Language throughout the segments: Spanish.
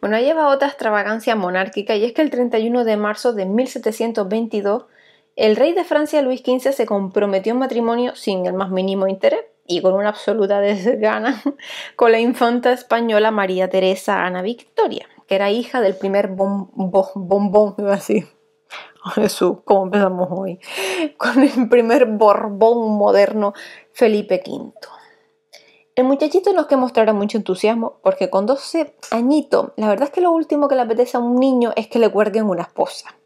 Bueno, ahí lleva otra extravagancia monárquica y es que el 31 de marzo de 1722 el rey de Francia Luis XV se comprometió en matrimonio sin el más mínimo interés y con una absoluta desgana con la infanta española María Teresa Ana Victoria, que era hija del primer bombón, así. Oh, Jesús, ¿cómo empezamos hoy? Con el primer Borbón moderno, Felipe V. El muchachito no es que mostrara mucho entusiasmo, porque con 12 añitos, la verdad es que lo último que le apetece a un niño es que le cuelguen una esposa.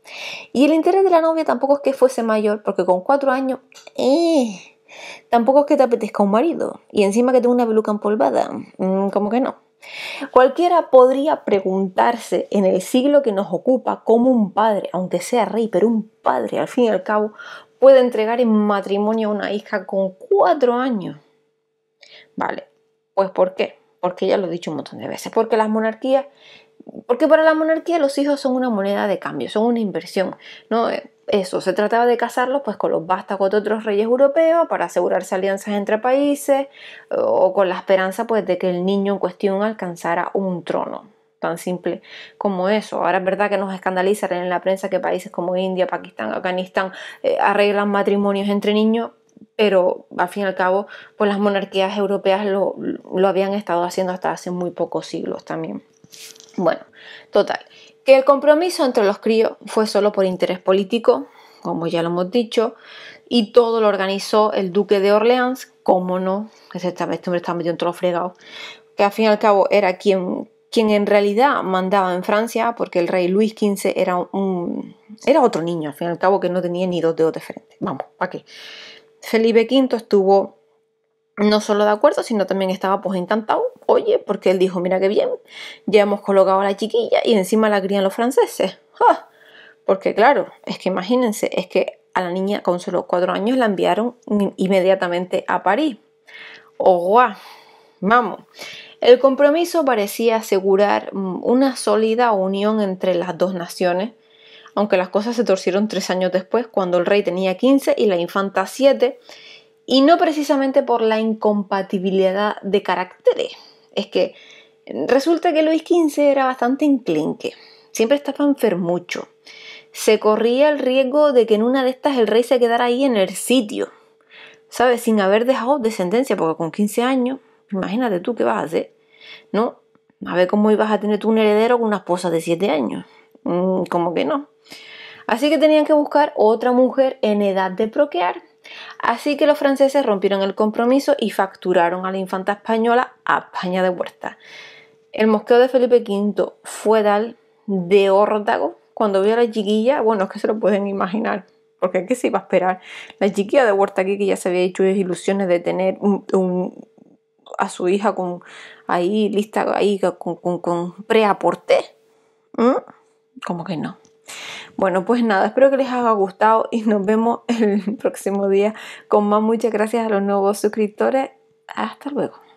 Y el interés de la novia tampoco es que fuese mayor, porque con 4 años, eh, tampoco es que te apetezca un marido. Y encima que tenga una peluca empolvada, mm, como que no. Cualquiera podría preguntarse en el siglo que nos ocupa cómo un padre, aunque sea rey, pero un padre al fin y al cabo, puede entregar en matrimonio a una hija con 4 años. Vale, pues ¿por qué? Porque ya lo he dicho un montón de veces, porque las monarquías, porque para la monarquía los hijos son una moneda de cambio, son una inversión, ¿no? Eh, eso, se trataba de casarlos pues con los vástagos de otros reyes europeos para asegurarse alianzas entre países o con la esperanza pues de que el niño en cuestión alcanzara un trono, tan simple como eso. Ahora es verdad que nos escandalizan en la prensa que países como India, Pakistán, Afganistán eh, arreglan matrimonios entre niños, pero al fin y al cabo, pues las monarquías europeas lo, habían estado haciendo hasta hace muy pocos siglos también. Bueno, total, que el compromiso entre los críos fue solo por interés político, como ya lo hemos dicho, y todo lo organizó el duque de Orleans, cómo no, que este hombre estaba metiendo en todos los fregados, que al fin y al cabo era quien, quien en realidad mandaba en Francia, porque el rey Luis XV era, un, era otro niño, al fin y al cabo, que no tenía ni dos dedos de frente. Vamos, ¿para qué? Felipe V estuvo no solo de acuerdo, sino también estaba pues encantado, oye, porque él dijo, mira qué bien, ya hemos colocado a la chiquilla y encima la crían los franceses. Porque claro, es que imagínense, es que a la niña con solo cuatro años la enviaron inmediatamente a París. ¡Oh, guau! Vamos. El compromiso parecía asegurar mm, una sólida unión entre las dos naciones, aunque las cosas se torcieron tres años después, cuando el rey tenía 15 y la infanta 7, y no precisamente por la incompatibilidad de caracteres. Es que resulta que Luis XV era bastante inclinque. siempre estaba enfermucho. Se corría el riesgo de que en una de estas el rey se quedara ahí en el sitio, ¿sabes? Sin haber dejado descendencia, porque con 15 años, imagínate tú qué vas a hacer, ¿no? A ver cómo ibas a tener tú un heredero con una esposa de 7 años. Mm, como que no. Así que tenían que buscar otra mujer en edad de procrear. Así que los franceses rompieron el compromiso y facturaron a la infanta española a España de huerta. El mosqueo de Felipe V fue Dal de órdago cuando vio a la chiquilla, bueno, es que se lo pueden imaginar, porque ¿qué se iba a esperar? La chiquilla de huerta aquí que ya se había hecho ilusiones de tener a su hija con ahí lista, ahí con, con, como que no. Bueno, pues nada, espero que les haya gustado y nos vemos el próximo día con más. Muchas gracias a los nuevos suscriptores. Hasta luego.